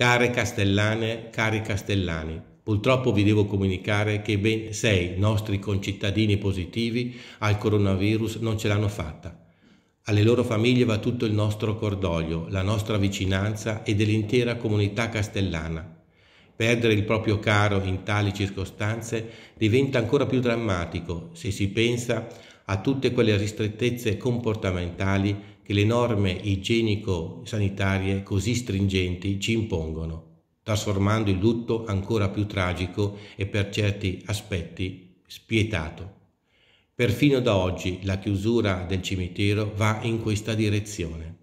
Care castellane, cari castellani, purtroppo vi devo comunicare che ben sei nostri concittadini positivi al coronavirus non ce l'hanno fatta. Alle loro famiglie va tutto il nostro cordoglio, la nostra vicinanza e dell'intera comunità castellana. Perdere il proprio caro in tali circostanze diventa ancora più drammatico se si pensa a tutte quelle ristrettezze comportamentali che le norme igienico-sanitarie così stringenti ci impongono, trasformando il lutto ancora più tragico e per certi aspetti spietato. Perfino da oggi la chiusura del cimitero va in questa direzione.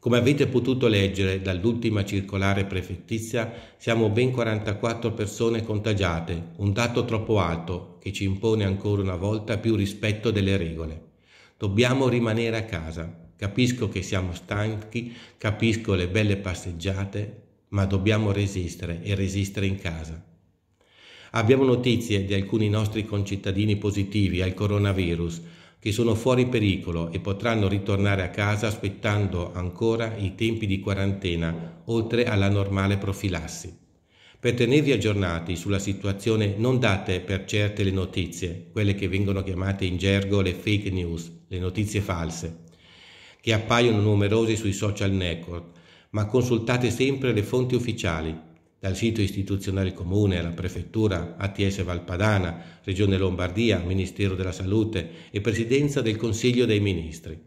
Come avete potuto leggere dall'ultima circolare prefettizia, siamo ben 44 persone contagiate, un dato troppo alto che ci impone ancora una volta più rispetto delle regole. Dobbiamo rimanere a casa, Capisco che siamo stanchi, capisco le belle passeggiate, ma dobbiamo resistere e resistere in casa. Abbiamo notizie di alcuni nostri concittadini positivi al coronavirus che sono fuori pericolo e potranno ritornare a casa aspettando ancora i tempi di quarantena, oltre alla normale profilassi. Per tenervi aggiornati sulla situazione non date per certe le notizie, quelle che vengono chiamate in gergo le fake news, le notizie false che appaiono numerosi sui social network, ma consultate sempre le fonti ufficiali, dal sito istituzionale comune alla prefettura, ATS Valpadana, Regione Lombardia, Ministero della Salute e Presidenza del Consiglio dei Ministri.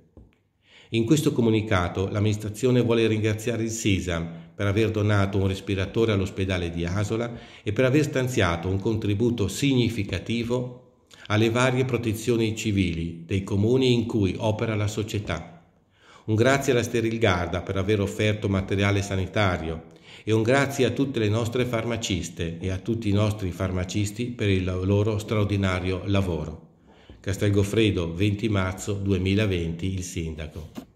In questo comunicato l'amministrazione vuole ringraziare il SISAM per aver donato un respiratore all'ospedale di Asola e per aver stanziato un contributo significativo alle varie protezioni civili dei comuni in cui opera la società. Un grazie alla Sterilgarda per aver offerto materiale sanitario e un grazie a tutte le nostre farmaciste e a tutti i nostri farmacisti per il loro straordinario lavoro. Castelgoffredo 20 marzo 2020 il sindaco.